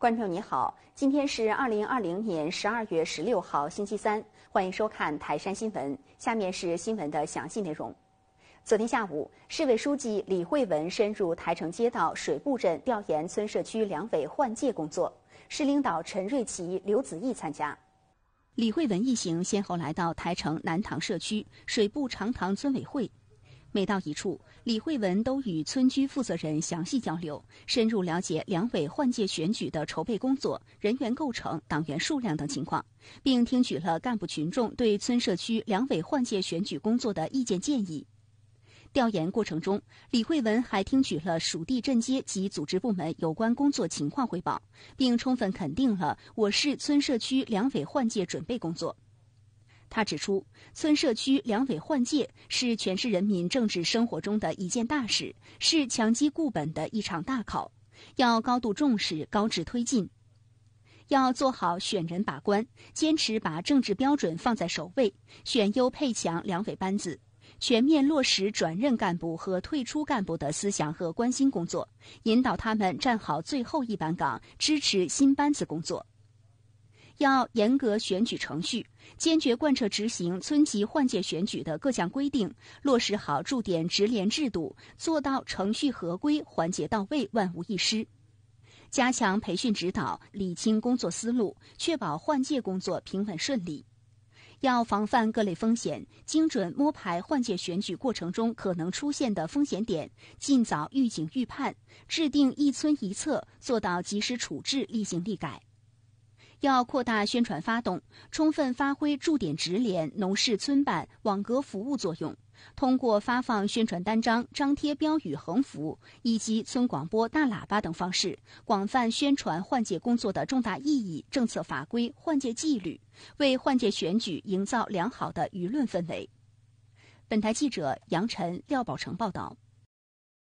观众你好，今天是二零二零年十二月十六号，星期三，欢迎收看台山新闻。下面是新闻的详细内容。昨天下午，市委书记李慧文深入台城街道水步镇调研村社区两委换届工作，市领导陈瑞奇、刘子毅参加。李慧文一行先后来到台城南塘社区水步长塘村委会。每到一处，李慧文都与村居负责人详细交流，深入了解两委换届选举的筹备工作、人员构成、党员数量等情况，并听取了干部群众对村社区两委换届选举工作的意见建议。调研过程中，李慧文还听取了属地镇街及组织部门有关工作情况汇报，并充分肯定了我市村社区两委换届准备工作。他指出，村社区两委换届是全市人民政治生活中的一件大事，是强基固本的一场大考，要高度重视、高质推进，要做好选人把关，坚持把政治标准放在首位，选优配强两委班子，全面落实转任干部和退出干部的思想和关心工作，引导他们站好最后一班岗，支持新班子工作。要严格选举程序，坚决贯彻执行村级换届选举的各项规定，落实好驻点直联制度，做到程序合规、环节到位、万无一失。加强培训指导，理清工作思路，确保换届工作平稳顺利。要防范各类风险，精准摸排换届选举过程中可能出现的风险点，尽早预警预判，制定一村一策，做到及时处置、立行立改。要扩大宣传发动，充分发挥驻点直联、农事村办、网格服务作用，通过发放宣传单张、张贴标语横幅以及村广播、大喇叭等方式，广泛宣传换届工作的重大意义、政策法规、换届纪律，为换届选举营造良好的舆论氛围。本台记者杨晨、廖宝成报道。